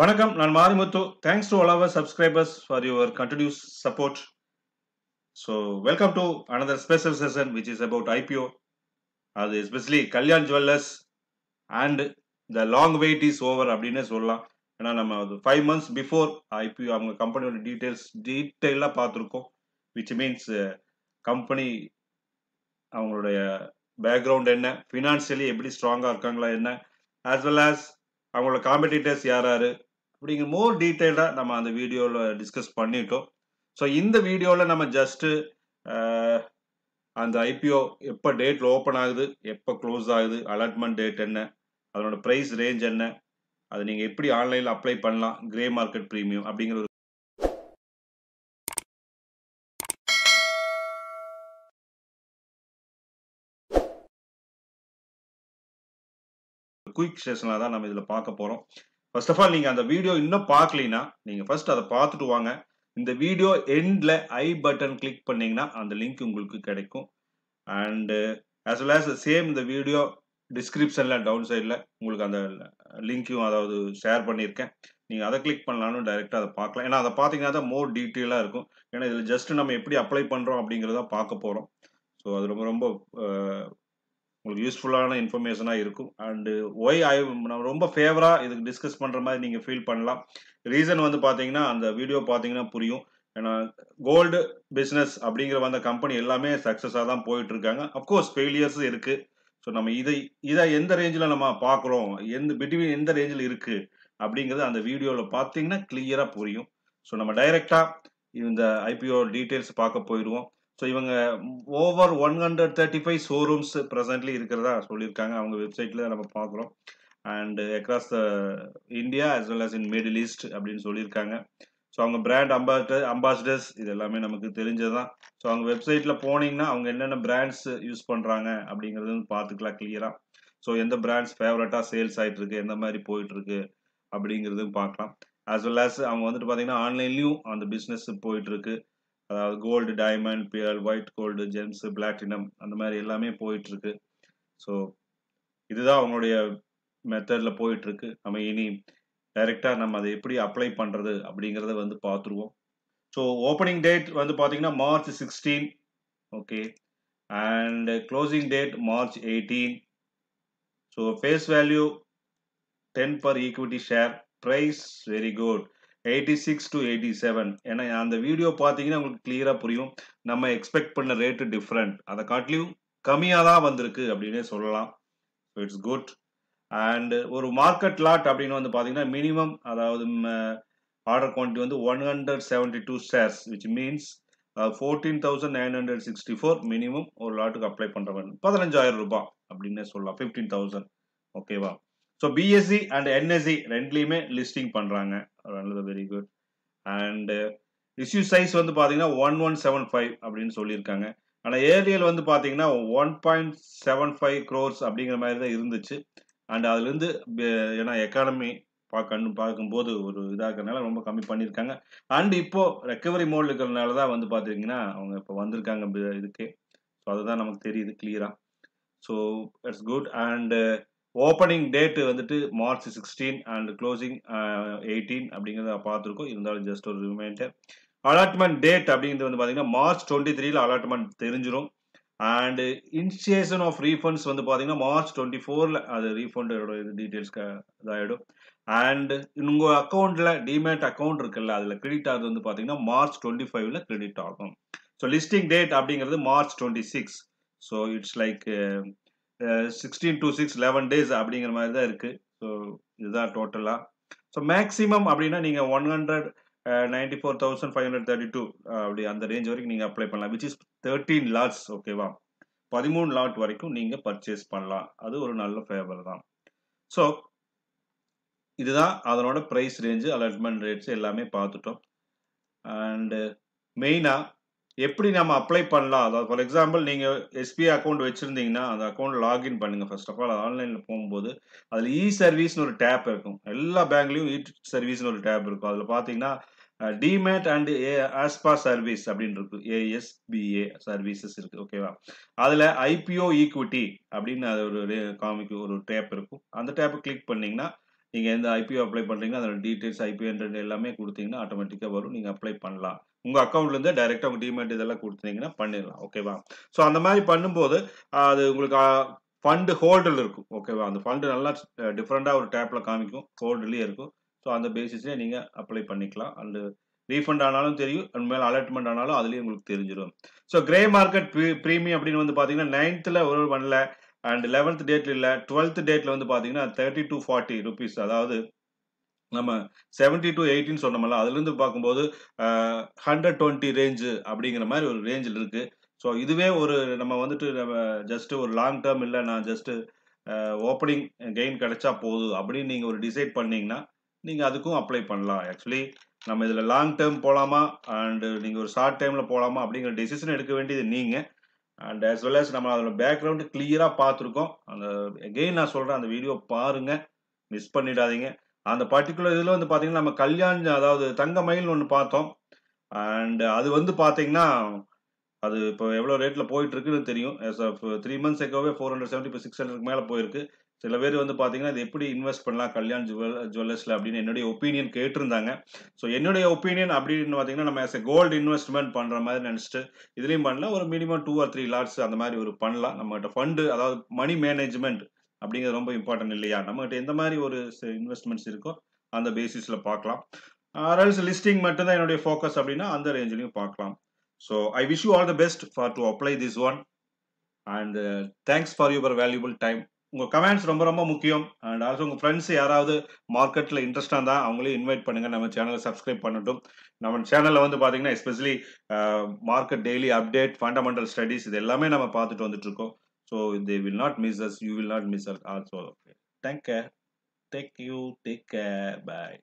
வணக்கம் நான் Marimuthu thanks to all our subscribers for your continuous support so welcome to another special session which is about IPO அது especially Kalyan Jewellers and the long wait is over அப்படின்னே சொல்லலாம் ஏன்னா நம்ம அது five months before IPO அவங்க கம்பெனியோட details டீட்டெயிலாக பார்த்துருக்கோம் விச் மீன்ஸ் கம்பெனி அவங்களுடைய பேக்ரவுண்ட் என்ன ஃபினான்ஷியலி எப்படி ஸ்ட்ராங்காக இருக்காங்களா என்ன ஆஸ் வெல் ஆஸ் அவங்களோட காம்படிட்டர்ஸ் யார் யார் அப்படிங்கிற மோர் டீட்டெயிலாக நம்ம அந்த வீடியோவில் டிஸ்கஸ் பண்ணிட்டோம் ஸோ இந்த வீடியோவில் நம்ம ஜஸ்ட்டு அந்த ஐபிஓ எப்போ டேட்டில் ஓப்பன் ஆகுது எப்போ க்ளோஸ் ஆகுது அலாட்மெண்ட் டேட் என்ன அதனோட ப்ரைஸ் ரேஞ்ச் என்ன அதை நீங்கள் எப்படி ஆன்லைனில் அப்ளை பண்ணலாம் கிரே மார்க்கெட் ப்ரீமியம் அப்படிங்கிற ஒரு குயிக் ஸ்டேஷனாக தான் நம்ம இதில் பார்க்க போகிறோம் ஃபர்ஸ்ட் ஆஃப் ஆல் நீங்கள் அந்த வீடியோ இன்னும் பார்க்கலீன்னா நீங்கள் ஃபர்ஸ்ட் அதை பார்த்துட்டு வாங்க இந்த வீடியோ எண்டில் ஐ பட்டன் கிளிக் பண்ணிங்கன்னா அந்த லிங்க் உங்களுக்கு கிடைக்கும் and as well as same இந்த வீடியோ டிஸ்கிரிப்ஷனில் டவுன் சைடில் உங்களுக்கு அந்த லிங்க்கையும் அதாவது ஷேர் பண்ணியிருக்கேன் நீங்கள் அதை கிளிக் பண்ணலாம்னு டைரெக்டாக அதை பார்க்கலாம் ஏன்னா அதை பார்த்தீங்கன்னா தான் மோர் டீட்டெயிலாக இருக்கும் ஏன்னா இதில் ஜஸ்ட் நம்ம எப்படி அப்ளை பண்ணுறோம் அப்படிங்கிறத பார்க்க போகிறோம் ஸோ அது ரொம்ப ரொம்ப உங்களுக்கு யூஸ்ஃபுல்லான இன்ஃபர்மேஷனாக இருக்கும் அண்டு ஒய் ஐ நம்ம ரொம்ப ஃபேவராக இதுக்கு டிஸ்கஸ் பண்ணுற மாதிரி நீங்கள் ஃபீல் பண்ணலாம் ரீசன் வந்து பார்த்தீங்கன்னா அந்த வீடியோ பார்த்தீங்கன்னா புரியும் ஏன்னா கோல்டு பிஸ்னஸ் அப்படிங்கிற வந்த கம்பெனி எல்லாமே சக்ஸஸாக தான் போயிட்டுருக்காங்க அஃப்கோர்ஸ் ஃபெயிலியர்ஸும் இருக்குது ஸோ நம்ம இதை இதை எந்த ரேஞ்சில் நம்ம பார்க்குறோம் எந்த பிட்வீன் எந்த ரேஞ்சில் இருக்குது அப்படிங்கிறது அந்த வீடியோவில் பார்த்தீங்கன்னா கிளியராக புரியும் ஸோ நம்ம டைரெக்டாக இந்த ஐபிஓ டீட்டெயில்ஸ் பார்க்க போயிடுவோம் ஸோ இவங்க over one hundred thirty five showrooms presently இருக்கிறதா சொல்லியிருக்காங்க அவங்க வெப்சைட்டில் நம்ம பார்க்குறோம் and across the India as well as in middle east அப்படின்னு சொல்லியிருக்காங்க ஸோ அவங்க பிராண்ட் அம்பாஸ்டர் அம்பாசிடர்ஸ் இது எல்லாமே நமக்கு தான் ஸோ அவங்க வெப்சைட்டில் போனீங்கன்னா அவங்க என்னென்ன பிராண்ட்ஸ் யூஸ் பண்ணுறாங்க அப்படிங்கிறது பார்த்துக்கலாம் கிளியராக ஸோ எந்த பிராண்ட்ஸ் ஃபேவரட்டாக சேல்ஸ் ஆகிட்டு இருக்கு எந்த மாதிரி போயிட்டுருக்கு அப்படிங்கிறதும் பார்க்கலாம் அஸ் வெல் அஸ் அவங்க வந்துட்டு பார்த்தீங்கன்னா ஆன்லைன்லேயும் அந்த பிஸ்னஸ் போயிட்டுருக்கு அதாவது gold diamond pearl white gold gems platinum அந்த மாதிரி எல்லாமே போயிட்டுருக்கு ஸோ இதுதான் அவங்களுடைய மெத்தடில் போயிட்டுருக்கு நம்ம இனி டைரெக்டாக நம்ம அதை எப்படி அப்ளை பண்ணுறது அப்படிங்கிறத வந்து பார்த்துருவோம் ஸோ ஓப்பனிங் டேட் வந்து பார்த்தீங்கன்னா March sixteen okay and closing date March eighteen so face value ten per equity share price very good eighty six to eighty seven ஏன்னா அந்த வீடியோ பார்த்தீங்கன்னா உங்களுக்கு கிளியராக புரியும் நம்ம எக்ஸ்பெக்ட் பண்ண ரேட்டு டிஃப்ரெண்ட் அதை காட்டிலையும் கம்மியாக தான் வந்திருக்கு அப்படின்னே சொல்லலாம் இட்ஸ் குட் அண்டு ஒரு மார்க்கெட் லாட் அப்படின்னு வந்து பார்த்தீங்கன்னா மினிமம் அதாவது ஆர்டர் குவான்டிட்டி வந்து one hundred seventy two shares which means fourteen thousand nine hundred sixty four minimum ஒரு லாட்டுக்கு அப்ளை பண்ணுறவன் பதினஞ்சாயிரம் ரூபாய் அப்படின்னே சொல்லலாம் ஃபிஃப்டீன் தௌசண்ட் ஓகேவா ஸோ பிஎஸ்சி அண்ட் என்எஸ்சி ரெண்டுலேயுமே லிஸ்டிங் பண்ணுறாங்க another very good and issue size வந்து பார்த்தீங்கன்னா ஒன் ஒன் செவன் ஃபைவ் அப்படின்னு சொல்லியிருக்காங்க ஆனால் ஏரியல் வந்து பார்த்தீங்கன்னா one point seven five crores அப்படிங்கிற மாதிரி தான் இருந்துச்சு அண்ட் அதுலேருந்து ஏன்னா எக்கானமி பார்க்கணும் பார்க்கும்போது ஒரு இதாக இருக்கிறனால ரொம்ப கம்மி பண்ணியிருக்காங்க அண்ட் இப்போது ரெக்கவரி மோட் இருக்கிறதுனால தான் வந்து பார்த்தீங்கன்னா அவங்க இப்போ வந்திருக்காங்க இதுக்கு ஸோ அதுதான் நமக்கு தெரியுது கிளியராக so it's good and opening date வந்துட்டு March sixteen and closing eighteen அப்படிங்கிறத பார்த்துருக்கோம் இருந்தாலும் ஜஸ்ட் ஒரு ரிமைண்டர் அலாட்மெண்ட் டேட் அப்படிங்கிறது வந்து பார்த்தீங்கன்னா மார்ச் டுவெண்ட்டி த்ரீல அலாட்மெண்ட் தெரிஞ்சிடும் அண்டு இனிஷியேஷன் ஆஃப் ரீஃபண்ட்ஸ் வந்து பார்த்தீங்கன்னா மார்ச் டுவெண்ட்டி ஃபோரில் அது ரீஃபண்டோட இது டீட்டெயில்ஸ்க்கு இதாகிடும் அண்டு உங்கள் அக்கௌண்ட்டில் டிமேட் அக்கௌண்ட் இருக்குல்ல அதில் கிரெடிட் ஆகுது வந்து பார்த்தீங்கன்னா மார்ச் டுவெண்ட்டி ஃபைவ்ல கிரெடிட் ஆகும் ஸோ லிஸ்டிங் டேட் அப்படிங்கிறது March twenty six so it's like sixteen to six eleven days அப்படிங்கிற மாதிரி தான் இருக்குது ஸோ இதுதான் டோட்டலாக ஸோ மேக்ஸிமம் அப்படின்னா நீங்கள் one hundred ninety four thousand five hundred thirty two அப்படி அந்த ரேஞ்ச் வரைக்கும் நீங்கள் அப்ளை பண்ணலாம் விச் இஸ் தேர்ட்டீன் லாட்ஸ் ஓகேவா பதிமூணு லாட் வரைக்கும் நீங்கள் பர்ச்சேஸ் பண்ணலாம் அது ஒரு நல்ல ஃபேவர் தான் ஸோ இதுதான் அதனோட ப்ரைஸ் ரேஞ்சு அலாட்மெண்ட் ரேட்ஸ் எல்லாமே பார்த்துட்டோம் அண்டு மெயினாக எப்படி நம்ம அப்ளை பண்ணலாம் அதாவது ஃபார் எக்ஸாம்பிள் நீங்கள் எஸ்பிஐ அக்கௌண்ட் வச்சுருந்தீங்கன்னா அந்த அக்கௌண்ட் லாகின் பண்ணுங்கள் ஃபர்ஸ்ட் ஆஃப் ஆல் ஆன்லைனில் போகும்போது அதில் இ சர்வீஸ்னு ஒரு டேப் இருக்கும் எல்லா பேங்க்லேயும் இ சர்வீஸ்னு ஒரு டேப் இருக்கும் அதில் பார்த்தீங்கன்னா demat and ASBA service அப்படின்னு இருக்கு ஏஎஸ்பிஏ சர்வீசஸ் இருக்குது ஓகேவா அதில் ஐபிஓ ஈக்விட்டி அப்படின்னு அது ஒரு காமிக்கு ஒரு டேப் இருக்கும் அந்த டேப்பை கிளிக் பண்ணிங்கன்னா நீங்கள் எந்த ஐபிஓ அப்ளை பண்ணுறீங்களோ அதோட டீட்டெயில்ஸ் ஐபிஓன்றது எல்லாமே கொடுத்தீங்கன்னா ஆட்டோமேட்டிக்காக வரும் நீங்கள் அப்ளை பண்ணலாம் உங்கள் அக்கௌண்ட்லேருந்து டைரெக்டாக உங்கள் டிமெண்ட் இதெல்லாம் கொடுத்தீங்கன்னா பண்ணிடலாம் ஓகேவா ஸோ அந்த மாதிரி பண்ணும்போது அது உங்களுக்கு ஃபண்டு ஹோல்டில் இருக்கும் ஓகேவா அந்த ஃபண்டு நல்லா டிஃப்ரெண்ட்டாக ஒரு டேப்பில் காமிக்கும் ஹோல்டுலேயே இருக்கும் ஸோ அந்த பேசிஸ்லேயே நீங்கள் அப்ளை பண்ணிக்கலாம் அண்டு ரீஃபண்ட் ஆனாலும் தெரியும் அண்ட் மேலே அலாட்மெண்ட் ஆனாலும் அதுலேயும் உங்களுக்கு தெரிஞ்சிடும் ஸோ கிரே மார்க்கெட் ப்ரீமியம் அப்படின்னு வந்து பார்த்தீங்கன்னா நைன்த்தில் ஒரு ஒன் அண்ட் லெவன்த் டேட்ல இல்லை டுவெல்த் டேட்ல வந்து பார்த்தீங்கன்னா தேர்ட்டி டூ ஃபார்ட்டி ருபீஸ் அதாவது நம்ம செவன்டி டு எயிட்டின்னு சொன்னோம்ல அதுலேருந்து பார்க்கும்போது ஹண்ட்ரட் டுவெண்ட்டி ரேஞ்சு அப்படிங்கிற மாதிரி ஒரு ரேஞ்சில் இருக்குது ஸோ இதுவே ஒரு நம்ம வந்துட்டு நம்ம ஜஸ்ட்டு ஒரு லாங் டேர்ம் இல்லை நான் ஜஸ்ட்டு ஓப்பனிங் கெயின் கிடைச்சா போதும் அப்படின்னு நீங்கள் ஒரு டிசைட் பண்ணிங்கன்னா நீங்கள் அதுக்கும் அப்ளை பண்ணலாம் ஆக்சுவலி நம்ம இதில் லாங் டேர்ம் போகலாமா அண்டு நீங்கள் ஒரு ஷார்ட் டைமில் போகலாமா அப்படிங்கிற டெசிஷன் எடுக்க வேண்டியது நீங்கள் அண்ட் ஆஸ் வெல் அஸ் நம்ம அதோட பேக்ரவுண்டு கிளியராக பார்த்துருக்கோம் அந்த எகெயின் நான் சொல்கிறேன் அந்த வீடியோ பாருங்கள் மிஸ் பண்ணிடாதீங்க அந்த பர்டிகுலர் இதில் வந்து பார்த்தீங்கன்னா நம்ம கல்யாண் அதாவது தங்க மயில் ஒன்று பார்த்தோம் அண்ட் அது வந்து பார்த்தீங்கன்னா அது இப்போ எவ்வளோ ரேட்டில் போயிட்டு இருக்குன்னு தெரியும் த்ரீ மந்த்ஸ் எக்கோவே ஃபோர் ஹண்ட்ரட் செவன்ட்டி இப்போ சிக்ஸ் ஹண்ட்ரட் மேலே போயிருக்கு சில பேர் வந்து பார்த்தீங்கன்னா இது எப்படி இன்வெஸ்ட் பண்ணலாம் கல்யாண் ஜுவல் ஜுவல்லர்ஸில் அப்படின்னு என்னுடைய ஒப்பீனியன் கேட்டிருந்தாங்க ஸோ என்னுடைய ஒப்பீனியன் அப்படின்னு பார்த்தீங்கன்னா நம்ம எஸ் எ கோல்டு இன்வெஸ்ட்மெண்ட் பண்ணுற மாதிரி நினச்சிட்டு இதுலேயும் பண்ணலாம் ஒரு minimum two or three lots அந்த மாதிரி ஒரு பண்ணலாம் நம்மகிட்ட ஃபண்டு அதாவது மணி மேனேஜ்மெண்ட் அப்படிங்கிறது ரொம்ப இம்பார்ட்டன்ட் இல்லையா நம்மகிட்ட எந்த மாதிரி ஒரு இன்வெஸ்ட்மெண்ட்ஸ் இருக்கோ அந்த பேசிஸில் பார்க்கலாம் ஆர்எல்ஸ் லிஸ்டிங் மட்டும்தான் என்னுடைய ஃபோக்கஸ் அப்படின்னா அந்த ரேஞ்சிலையும் பார்க்கலாம் so I wish you all the best for to apply this one and thanks for your valuable time உங்கள் கமெண்ட்ஸ் ரொம்ப ரொம்ப முக்கியம் அண்ட் ஆல்சோ உங்கள் ஃப்ரெண்ட்ஸ் யாராவது மார்க்கெட்டில் இன்ட்ரெஸ்டாக இருந்தால் அவங்களையும் இன்வைட் பண்ணுங்கள் நம்ம சேனலை சப்ஸ்கிரைப் பண்ணட்டும் நம்ம சேனலில் வந்து பார்த்தீங்கன்னா especially market daily update fundamental studies இது எல்லாமே நம்ம பார்த்துட்டு வந்துட்டு இருக்கோம் so they will not miss us you will not miss us also okay. thank care take you take care bye